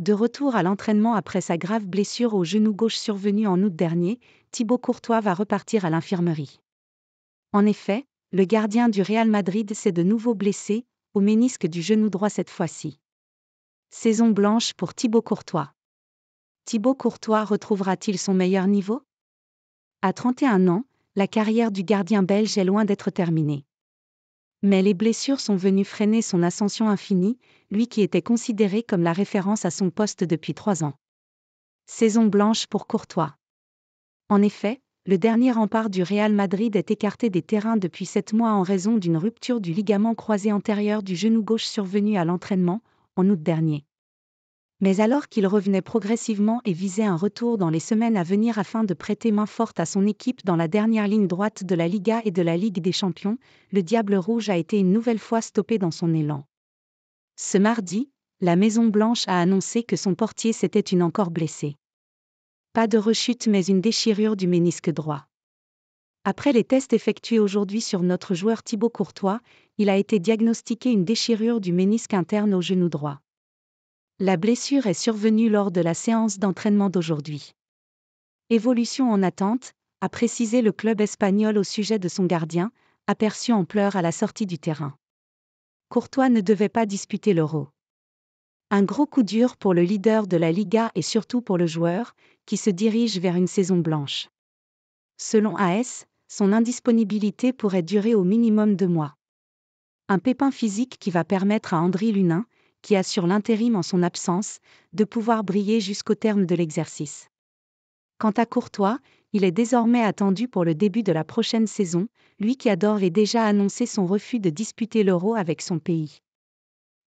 De retour à l'entraînement après sa grave blessure au genou gauche survenue en août dernier, Thibaut Courtois va repartir à l'infirmerie. En effet, le gardien du Real Madrid s'est de nouveau blessé, au ménisque du genou droit cette fois-ci. Saison blanche pour Thibaut Courtois. Thibaut Courtois retrouvera-t-il son meilleur niveau À 31 ans, la carrière du gardien belge est loin d'être terminée. Mais les blessures sont venues freiner son ascension infinie, lui qui était considéré comme la référence à son poste depuis trois ans. Saison blanche pour Courtois. En effet, le dernier rempart du Real Madrid est écarté des terrains depuis sept mois en raison d'une rupture du ligament croisé antérieur du genou gauche survenue à l'entraînement, en août dernier mais alors qu'il revenait progressivement et visait un retour dans les semaines à venir afin de prêter main forte à son équipe dans la dernière ligne droite de la Liga et de la Ligue des Champions, le Diable Rouge a été une nouvelle fois stoppé dans son élan. Ce mardi, la Maison Blanche a annoncé que son portier s'était une encore blessée. Pas de rechute mais une déchirure du ménisque droit. Après les tests effectués aujourd'hui sur notre joueur Thibaut Courtois, il a été diagnostiqué une déchirure du ménisque interne au genou droit. La blessure est survenue lors de la séance d'entraînement d'aujourd'hui. Évolution en attente, a précisé le club espagnol au sujet de son gardien, aperçu en pleurs à la sortie du terrain. Courtois ne devait pas disputer l'euro. Un gros coup dur pour le leader de la Liga et surtout pour le joueur, qui se dirige vers une saison blanche. Selon AS, son indisponibilité pourrait durer au minimum deux mois. Un pépin physique qui va permettre à André Lunin, qui assure l'intérim en son absence, de pouvoir briller jusqu'au terme de l'exercice. Quant à Courtois, il est désormais attendu pour le début de la prochaine saison, lui qui adore d'ores et déjà annoncé son refus de disputer l'Euro avec son pays.